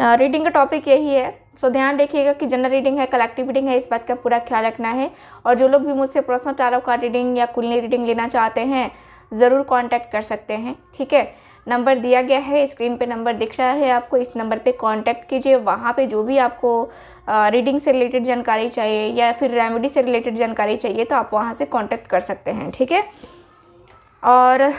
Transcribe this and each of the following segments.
Reading का topic यही है सो so, ध्यान रखिएगा कि जनरल रीडिंग है कलेक्टिव रीडिंग है इस बात का पूरा ख्याल रखना है और जो लोग भी मुझसे पर्सनल टारो का रीडिंग या कुलनी रीडिंग लेना चाहते हैं ज़रूर कांटेक्ट कर सकते हैं ठीक है नंबर दिया गया है स्क्रीन पे नंबर दिख रहा है आपको इस नंबर पे कांटेक्ट कीजिए वहाँ पे जो भी आपको रीडिंग से रिलेटेड जानकारी चाहिए या फिर रेमेडी से रिलेटेड जानकारी चाहिए तो आप वहाँ से कांटेक्ट कर सकते हैं ठीक है और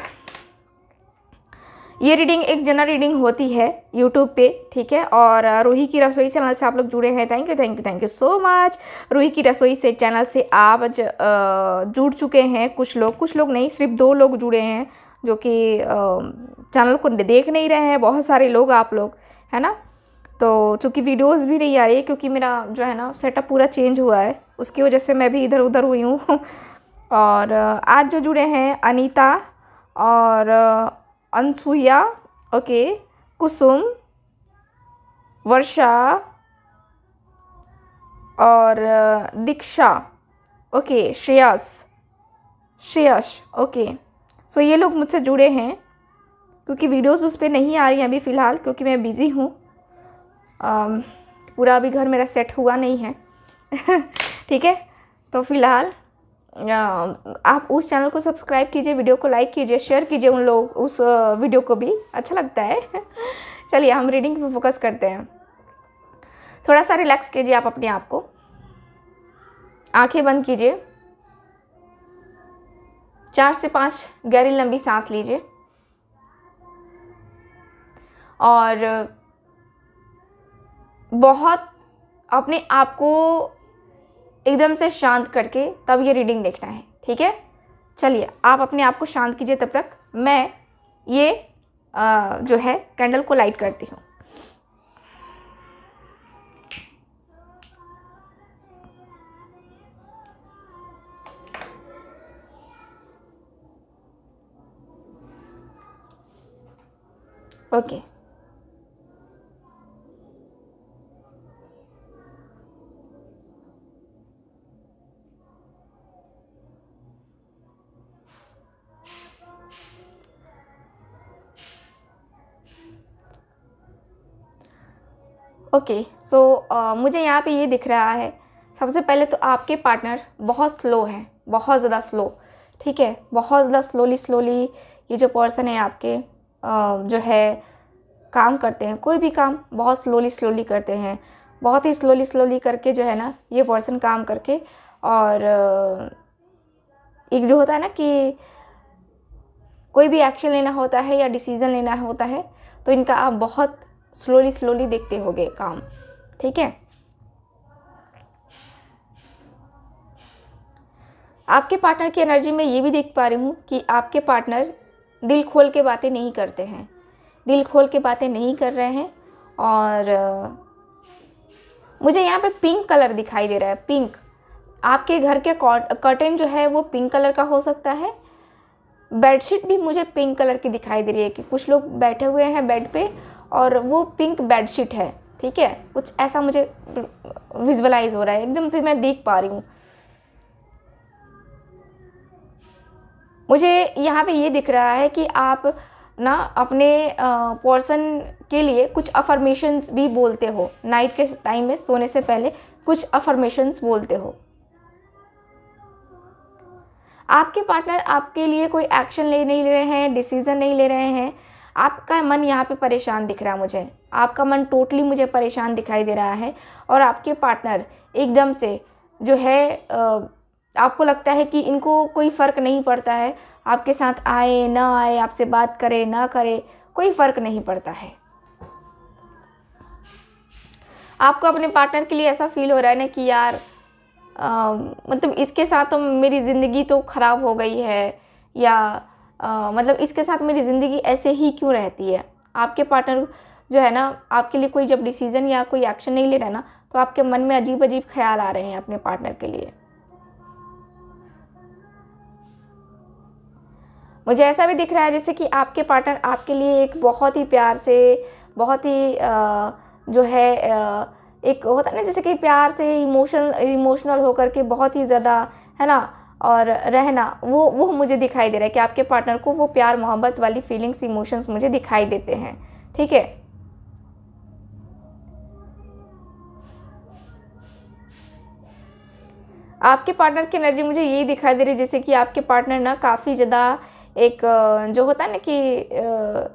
ये रीडिंग एक जनरल रीडिंग होती है यूट्यूब पे ठीक है और रूही की रसोई चैनल से आप लोग जुड़े हैं thank you thank you thank you so much Ruhi की रसोई से चैनल से आप ज, आ, जुड़ चुके हैं कुछ लोग कुछ लोग नहीं सिर्फ दो लोग जुड़े हैं जो कि चैनल को देख नहीं रहे हैं बहुत सारे लोग आप लोग है ना तो चूँकि वीडियोज़ भी नहीं आ रही क्योंकि मेरा जो है ना सेटअप पूरा चेंज हुआ है उसकी वजह से मैं भी इधर उधर हुई हूँ और आज जो जुड़े हैं अनीता और अनसुईया ओके कुसुम वर्षा और Diksha okay Shreyas Shreyas okay so ये लोग मुझसे जुड़े हैं क्योंकि वीडियोस उस पर नहीं आ रही हैं अभी फ़िलहाल क्योंकि मैं बिज़ी हूँ पूरा अभी घर मेरा सेट हुआ नहीं है ठीक है तो फ़िलहाल आप उस चैनल को सब्सक्राइब कीजिए वीडियो को लाइक कीजिए शेयर कीजिए उन लोग उस वीडियो को भी अच्छा लगता है चलिए हम रीडिंग पे फोकस करते हैं थोड़ा सा रिलैक्स कीजिए आप अपने आप को आंखें बंद कीजिए चार से पाँच गहरी लंबी सांस लीजिए और बहुत अपने आप को एकदम से शांत करके तब ये रीडिंग देखना है ठीक है चलिए आप अपने आप को शांत कीजिए तब तक मैं ये आ, जो है कैंडल को लाइट करती हूँ ओके okay. ओके सो मुझे यहाँ पे ये दिख रहा है सबसे पहले तो आपके पार्टनर बहुत स्लो हैं बहुत ज़्यादा स्लो ठीक है बहुत ज़्यादा स्लोली स्लोली ये जो पर्सन है आपके uh, जो है काम करते हैं कोई भी काम बहुत स्लोली स्लोली करते हैं बहुत ही स्लोली स्लोली करके जो है ना ये पर्सन काम करके और एक जो होता है ना कि कोई भी एक्शन लेना होता है या डिसीज़न लेना होता है तो इनका आप बहुत स्लोली स्लोली देखते गए काम ठीक है आपके पार्टनर की एनर्जी में ये भी देख पा रही हूँ कि आपके पार्टनर दिल खोल के बातें नहीं करते हैं दिल खोल के बातें नहीं कर रहे हैं और मुझे यहाँ पे पिंक कलर दिखाई दे रहा है पिंक आपके घर के कर्टन जो है वो पिंक कलर का हो सकता है बेडशीट भी मुझे पिंक कलर की दिखाई दे रही है कि कुछ लोग बैठे हुए हैं बेड पे और वो पिंक बेडशीट है ठीक है कुछ ऐसा मुझे विजुअलाइज हो रहा है एकदम से मैं देख पा रही हूँ मुझे यहाँ पे ये दिख रहा है कि आप ना अपने पोर्सन के लिए कुछ अफर्मेशंस भी बोलते हो नाइट के टाइम में सोने से पहले कुछ अफर्मेशंस बोलते हो आपके पार्टनर आपके लिए कोई एक्शन ले नहीं ले रहे हैं डिसीज़न नहीं ले रहे हैं आपका मन यहाँ पे परेशान दिख रहा है मुझे आपका मन टोटली मुझे परेशान दिखाई दे रहा है और आपके पार्टनर एकदम से जो है आपको लगता है कि इनको कोई फ़र्क नहीं पड़ता है आपके साथ आए ना आए आपसे बात करे ना करे कोई फ़र्क नहीं पड़ता है आपको अपने पार्टनर के लिए ऐसा फील हो रहा है ना कि यार आ, मतलब इसके साथ तो मेरी ज़िंदगी तो ख़राब हो गई है या आ, मतलब इसके साथ मेरी ज़िंदगी ऐसे ही क्यों रहती है आपके पार्टनर जो है ना आपके लिए कोई जब डिसीज़न या कोई एक्शन नहीं ले रहा ना तो आपके मन में अजीब अजीब ख्याल आ रहे हैं अपने पार्टनर के लिए मुझे ऐसा भी दिख रहा है जैसे कि आपके पार्टनर आपके लिए एक बहुत ही प्यार से बहुत ही जो है एक होता है ना जैसे कि प्यार से इमोशनल इमोशनल होकर के बहुत ही ज़्यादा है ना और रहना वो वो मुझे दिखाई दे रहा है कि आपके पार्टनर को वो प्यार मोहब्बत वाली फीलिंग्स इमोशंस मुझे दिखाई देते हैं ठीक है आपके पार्टनर की एनर्जी मुझे यही दिखाई दे रही है जैसे कि आपके पार्टनर ना काफ़ी ज़्यादा एक जो होता है ना कि आ,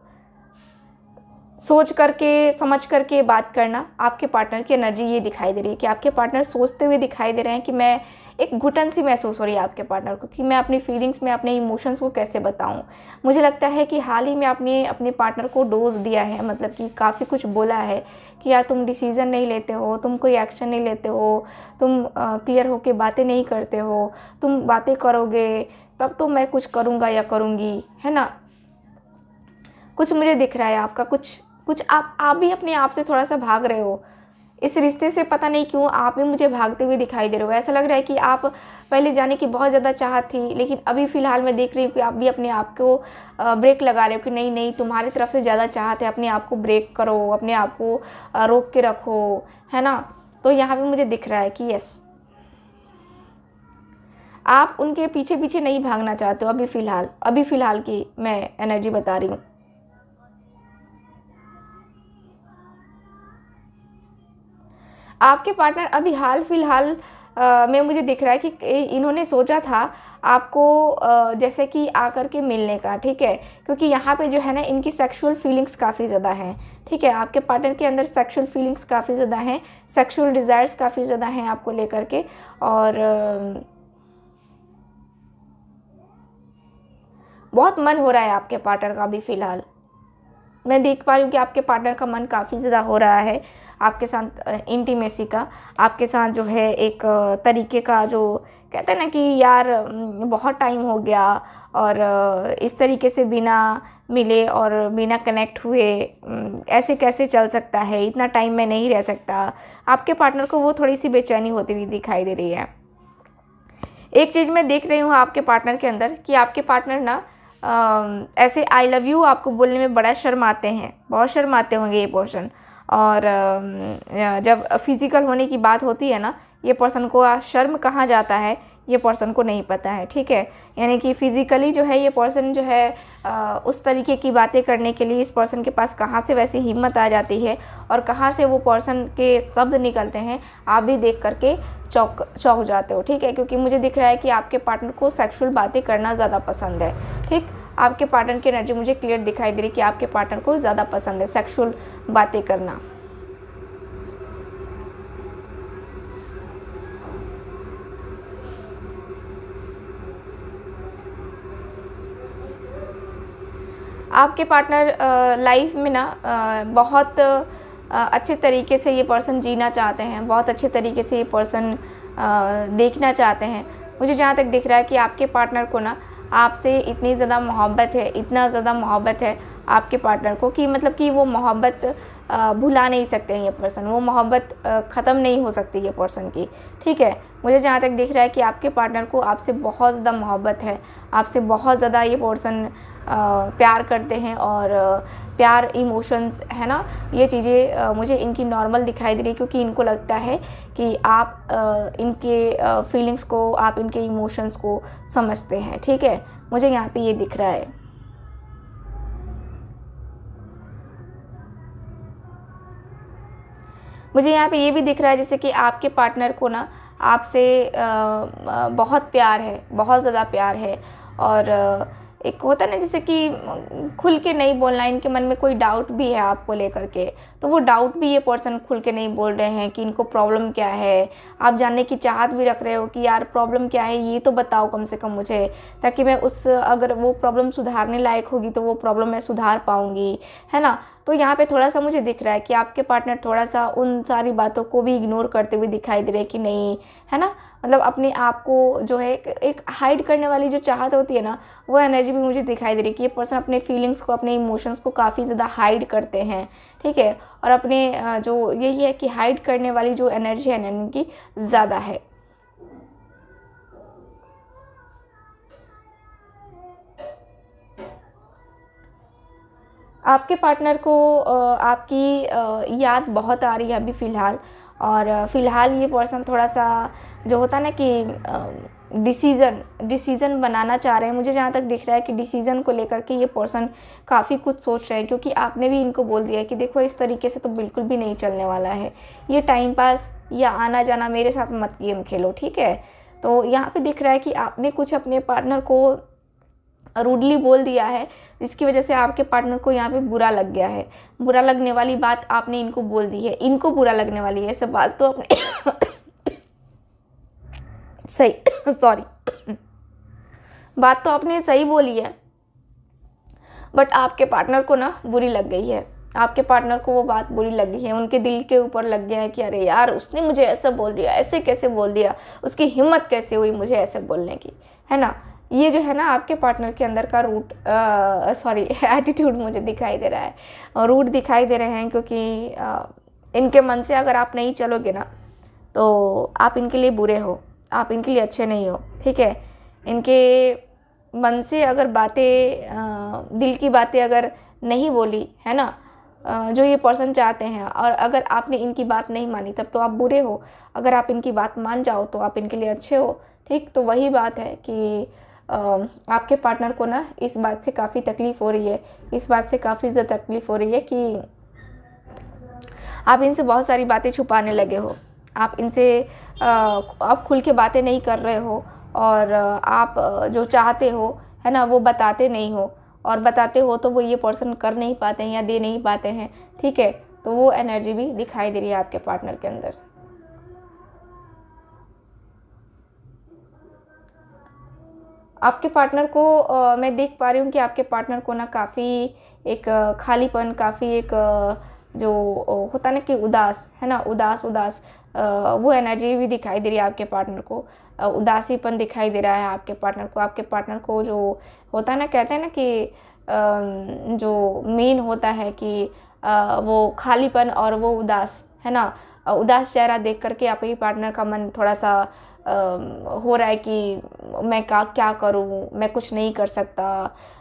सोच करके समझ करके बात करना आपके पार्टनर की एनर्जी ये दिखाई दे रही है कि आपके पार्टनर सोचते हुए दिखाई दे रहे हैं कि मैं एक घुटन सी महसूस हो रही है आपके पार्टनर को कि मैं अपनी फीलिंग्स में अपने इमोशंस को कैसे बताऊं मुझे लगता है कि हाल ही में आपने अपने पार्टनर को डोज दिया है मतलब कि काफ़ी कुछ बोला है कि यार तुम डिसीज़न नहीं लेते हो तुम कोई एक्शन नहीं लेते हो तुम क्लियर होके बातें नहीं करते हो तुम बातें करोगे तब तो मैं कुछ करूँगा या करूँगी है ना कुछ मुझे दिख रहा है आपका कुछ कुछ आप आप भी अपने आप से थोड़ा सा भाग रहे हो इस रिश्ते से पता नहीं क्यों आप भी मुझे भागते हुए दिखाई दे रहे हो ऐसा लग रहा है कि आप पहले जाने की बहुत ज़्यादा चाहत थी लेकिन अभी फ़िलहाल मैं देख रही हूँ कि आप भी अपने आप को ब्रेक लगा रहे हो कि नहीं नहीं तुम्हारी तरफ से ज़्यादा चाहत है अपने आप को ब्रेक करो अपने आप को रोक के रखो है ना तो यहाँ पर मुझे दिख रहा है कि यस आप उनके पीछे पीछे नहीं भागना चाहते हो अभी फ़िलहाल अभी फ़िलहाल की मैं एनर्जी बता रही हूँ आपके पार्टनर अभी हाल फिलहाल में मुझे दिख रहा है कि इन्होंने सोचा था आपको जैसे कि आकर के मिलने का ठीक है क्योंकि यहाँ पे जो है ना इनकी सेक्सुअल फीलिंग्स काफ़ी ज़्यादा हैं ठीक है आपके पार्टनर के अंदर सेक्सुअल फीलिंग्स काफ़ी ज़्यादा हैं सेक्सुअल डिज़ायर्स काफ़ी ज़्यादा हैं आपको लेकर के और बहुत मन हो रहा है आपके पार्टनर का भी फ़िलहाल मैं देख पा रही हूँ कि आपके पार्टनर का मन काफ़ी ज़्यादा हो रहा है आपके साथ इंटीमेसी का आपके साथ जो है एक तरीके का जो कहते हैं ना कि यार बहुत टाइम हो गया और इस तरीके से बिना मिले और बिना कनेक्ट हुए ऐसे कैसे चल सकता है इतना टाइम में नहीं रह सकता आपके पार्टनर को वो थोड़ी सी बेचैनी होती हुई दिखाई दे रही है एक चीज़ मैं देख रही हूँ आपके पार्टनर के अंदर कि आपके पार्टनर ना आ, ऐसे आई लव यू आपको बोलने में बड़ा शर्माते हैं बहुत शर्माते होंगे ये पोर्शन और जब फिज़िकल होने की बात होती है ना ये पर्सन को शर्म कहाँ जाता है ये पर्सन को नहीं पता है ठीक है यानी कि फ़िज़िकली जो है ये पर्सन जो है आ, उस तरीके की बातें करने के लिए इस पर्सन के पास कहाँ से वैसी हिम्मत आ जाती है और कहाँ से वो पर्सन के शब्द निकलते हैं आप भी देख करके चौक चौक जाते हो ठीक है क्योंकि मुझे दिख रहा है कि आपके पार्टनर को सेक्सुअल बातें करना ज़्यादा पसंद है ठीक आपके पार्टनर की एनर्जी मुझे क्लियर दिखाई दे रही है कि आपके पार्टनर को ज़्यादा पसंद है सेक्सुअल बातें करना आपके पार्टनर लाइफ में ना बहुत अच्छे तरीके से ये पर्सन जीना चाहते हैं बहुत अच्छे तरीके से ये पर्सन देखना चाहते हैं मुझे जहाँ तक दिख रहा है कि आपके पार्टनर को ना आपसे इतनी ज़्यादा मोहब्बत है इतना ज़्यादा मोहब्बत है आपके पार्टनर को कि मतलब कि वो मोहब्बत भुला नहीं सकते हैं ये पर्सन वो मोहब्बत ख़त्म नहीं हो सकती ये पर्सन की ठीक है मुझे जहाँ तक दिख रहा है कि आपके पार्टनर को आपसे बहुत ज़्यादा मोहब्बत है आपसे बहुत ज़्यादा ये पर्सन प्यार करते हैं और प्यार इमोशंस है ना ये चीज़ें मुझे इनकी नॉर्मल दिखाई दे रही क्योंकि इनको लगता है कि आप इनके फीलिंग्स को आप इनके इमोशंस को समझते हैं ठीक है मुझे यहाँ पे ये दिख रहा है मुझे यहाँ पे ये भी दिख रहा है जैसे कि आपके पार्टनर को ना आपसे बहुत प्यार है बहुत ज़्यादा प्यार है और आ, एक होता है ना जैसे कि खुल के नहीं बोलना इनके मन में कोई डाउट भी है आपको लेकर के तो वो डाउट भी ये पर्सन खुल के नहीं बोल रहे हैं कि इनको प्रॉब्लम क्या है आप जानने की चाहत भी रख रहे हो कि यार प्रॉब्लम क्या है ये तो बताओ कम से कम मुझे ताकि मैं उस अगर वो प्रॉब्लम सुधारने लायक होगी तो वो प्रॉब्लम मैं सुधार पाऊँगी है ना तो यहाँ पे थोड़ा सा मुझे दिख रहा है कि आपके पार्टनर थोड़ा सा उन सारी बातों को भी इग्नोर करते हुए दिखाई दे रहे हैं कि नहीं है ना मतलब अपने आप को जो है एक हाइड करने वाली जो चाहत होती है ना वो एनर्जी भी मुझे दिखाई दे रही है कि ये पर्सन अपने फीलिंग्स को अपने इमोशंस को काफ़ी ज़्यादा हाइड करते हैं ठीक है और अपने जो यही है कि हाइड करने वाली जो एनर्जी है ना इनकी ज़्यादा है आपके पार्टनर को आपकी याद बहुत आ रही है अभी फ़िलहाल और फ़िलहाल ये पर्सन थोड़ा सा जो होता ना कि डिसीज़न डिसीज़न बनाना चाह रहे हैं मुझे जहाँ तक दिख रहा है कि डिसीज़न को लेकर के ये पर्सन काफ़ी कुछ सोच रहे हैं क्योंकि आपने भी इनको बोल दिया है कि देखो इस तरीके से तो बिल्कुल भी नहीं चलने वाला है ये टाइम पास या आना जाना मेरे साथ मत गेम खेलो ठीक है तो यहाँ पे दिख रहा है कि आपने कुछ अपने पार्टनर को रूडली बोल दिया है जिसकी वजह से आपके पार्टनर को यहाँ पे बुरा लग गया है बुरा लगने वाली बात आपने इनको बोल दी है इनको बुरा लगने वाली है सब बात तो अपने सही सॉरी बात तो आपने सही बोली है बट आपके पार्टनर को ना बुरी लग गई है आपके पार्टनर को वो बात बुरी लग गई है उनके दिल के ऊपर लग गया है कि अरे यार उसने मुझे ऐसा बोल दिया ऐसे कैसे बोल दिया उसकी हिम्मत कैसे हुई मुझे ऐसे बोलने की है ना ये जो है ना आपके पार्टनर के अंदर का रूट सॉरी एटीट्यूड मुझे दिखाई दे रहा है और रूट दिखाई दे रहे हैं क्योंकि आ, इनके मन से अगर आप नहीं चलोगे ना तो आप इनके लिए बुरे हो आप इनके लिए अच्छे नहीं हो ठीक है इनके मन से अगर बातें दिल की बातें अगर नहीं बोली है ना जो ये पर्सन चाहते हैं और अगर आपने इनकी बात नहीं मानी तब तो आप बुरे हो अगर आप इनकी बात मान जाओ तो आप इनके लिए अच्छे हो ठीक तो वही बात है कि आपके पार्टनर को ना इस बात से काफ़ी तकलीफ़ हो रही है इस बात से काफ़ी ज़्यादा तकलीफ़ हो रही है कि आप इनसे बहुत सारी बातें छुपाने लगे हो आप इनसे आप खुल के बातें नहीं कर रहे हो और आप जो चाहते हो है ना वो बताते नहीं हो और बताते हो तो वो ये पर्सन कर नहीं पाते हैं या दे नहीं पाते हैं ठीक है तो वो एनर्जी भी दिखाई दे रही है आपके पार्टनर के अंदर आपके पार्टनर को आ, मैं देख पा रही हूँ कि आपके पार्टनर को ना काफ़ी एक खालीपन काफ़ी एक जो होता ना कि उदास है ना उदास उदास आ, वो एनर्जी भी दिखाई दे रही है आपके पार्टनर को उदासीपन दिखाई दे रहा है आपके पार्टनर को आपके पार्टनर को जो होता है ना कहते हैं ना कि जो मेन होता है कि वो खालीपन और वो उदास है ना उदास चेहरा देख करके आपके पार्टनर का मन थोड़ा सा हो रहा है कि मैं का क्या करूँ मैं कुछ नहीं कर सकता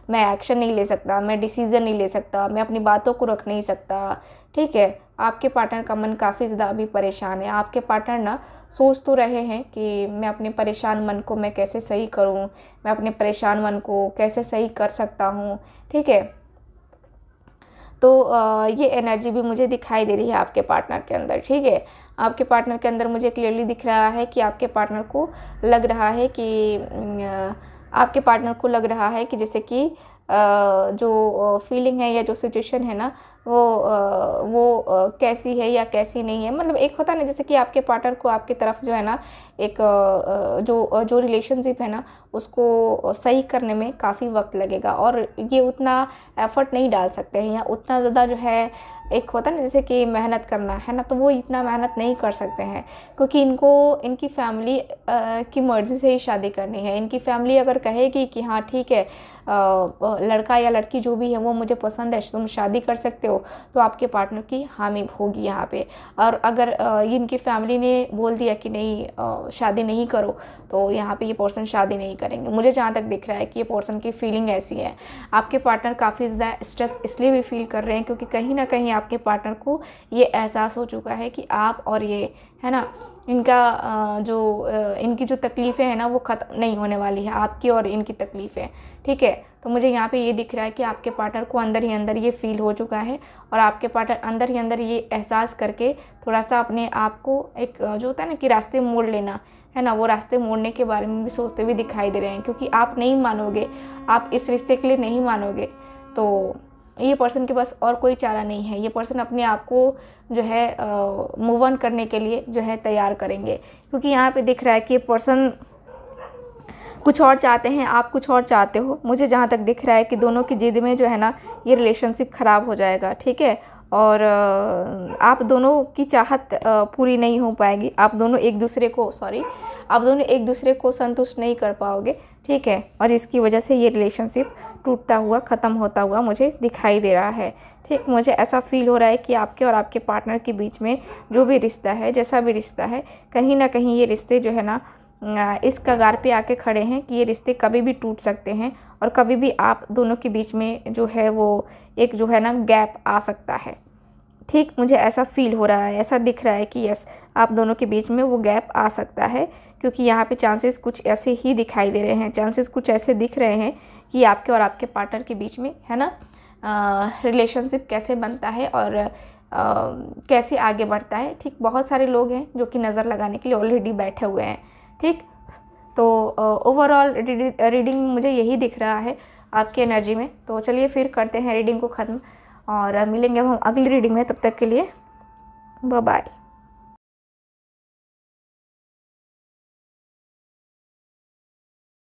मैं एक्शन नहीं ले सकता मैं डिसीज़न नहीं ले सकता मैं अपनी बातों को रख नहीं सकता ठीक है आपके पार्टनर का मन काफ़ी ज़्यादा अभी परेशान है आपके पार्टनर ना सोच तो रहे हैं कि मैं अपने परेशान मन को मैं कैसे सही करूं मैं अपने परेशान मन को कैसे सही कर सकता हूं ठीक है तो ये एनर्जी भी मुझे दिखाई दे रही है आपके पार्टनर के अंदर ठीक है आपके पार्टनर के अंदर मुझे क्लियरली दिख रहा है कि आपके पार्टनर को लग रहा है कि आपके पार्टनर को लग रहा है कि जैसे कि जो फीलिंग है या जो सिचुएशन है ना वो वो कैसी है या कैसी नहीं है मतलब एक होता है ना जैसे कि आपके पार्टनर को आपकी तरफ जो है ना एक जो जो रिलेशनशिप है ना उसको सही करने में काफ़ी वक्त लगेगा और ये उतना एफर्ट नहीं डाल सकते हैं या उतना ज़्यादा जो है एक होता है ना जैसे कि मेहनत करना है ना तो वो इतना मेहनत नहीं कर सकते हैं क्योंकि इनको इनकी फैमिली की मर्ज़ी से ही शादी करनी है इनकी फैमिली अगर कहेगी कि हाँ ठीक है लड़का या लड़की जो भी है वो मुझे पसंद है तुम शादी कर सकते हो हो तो आपके पार्टनर की हामी होगी यहाँ पे और अगर इनकी फैमिली ने बोल दिया कि नहीं शादी नहीं करो तो यहाँ पे ये पर्सन शादी नहीं करेंगे मुझे जहाँ तक दिख रहा है कि ये पर्सन की फीलिंग ऐसी है आपके पार्टनर काफ़ी ज़्यादा स्ट्रेस इसलिए भी फील कर रहे हैं क्योंकि कहीं ना कहीं आपके पार्टनर को ये एहसास हो चुका है कि आप और ये है ना इनका जो इनकी जो तकलीफ़ें हैं ना वो ख़त्म नहीं होने वाली है आपकी और इनकी तकलीफ़ें ठीक है तो मुझे यहाँ पे ये दिख रहा है कि आपके पार्टनर को अंदर ही अंदर ये फील हो चुका है और आपके पार्टनर अंदर ही अंदर ये एहसास करके थोड़ा सा अपने आप को एक जो होता है ना कि रास्ते मोड़ लेना है ना वो रास्ते मोड़ने के बारे में भी सोचते हुए दिखाई दे रहे हैं क्योंकि आप नहीं मानोगे आप इस रिश्ते के लिए नहीं मानोगे तो ये पर्सन के पास और कोई चारा नहीं है ये पर्सन अपने आप को जो है मूव ऑन करने के लिए जो है तैयार करेंगे क्योंकि यहाँ पे दिख रहा है कि ये पर्सन कुछ और चाहते हैं आप कुछ और चाहते हो मुझे जहाँ तक दिख रहा है कि दोनों की ज़िद में जो है ना ये रिलेशनशिप ख़राब हो जाएगा ठीक है और आप दोनों की चाहत पूरी नहीं हो पाएगी आप दोनों एक दूसरे को सॉरी आप दोनों एक दूसरे को संतुष्ट नहीं कर पाओगे ठीक है और इसकी वजह से ये रिलेशनशिप टूटता हुआ ख़त्म होता हुआ मुझे दिखाई दे रहा है ठीक मुझे ऐसा फील हो रहा है कि आपके और आपके पार्टनर के बीच में जो भी रिश्ता है जैसा भी रिश्ता है कहीं ना कहीं ये रिश्ते जो है ना इस कगार पे आके खड़े हैं कि ये रिश्ते कभी भी टूट सकते हैं और कभी भी आप दोनों के बीच में जो है वो एक जो है ना गैप आ सकता है ठीक मुझे ऐसा फील हो रहा है ऐसा दिख रहा है कि यस आप दोनों के बीच में वो गैप आ सकता है क्योंकि यहाँ पे चांसेस कुछ ऐसे ही दिखाई दे रहे हैं चांसेस कुछ ऐसे दिख रहे हैं कि आपके और आपके पार्टनर के बीच में है ना रिलेशनशिप कैसे बनता है और आ, कैसे आगे बढ़ता है ठीक बहुत सारे लोग हैं जो कि नज़र लगाने के लिए ऑलरेडी बैठे हुए हैं ठीक तो ओवरऑल रीडिंग मुझे यही दिख रहा है आपकी एनर्जी में तो चलिए फिर करते हैं रीडिंग को ख़त्म और मिलेंगे हम अगली रीडिंग में तब तक के लिए बाय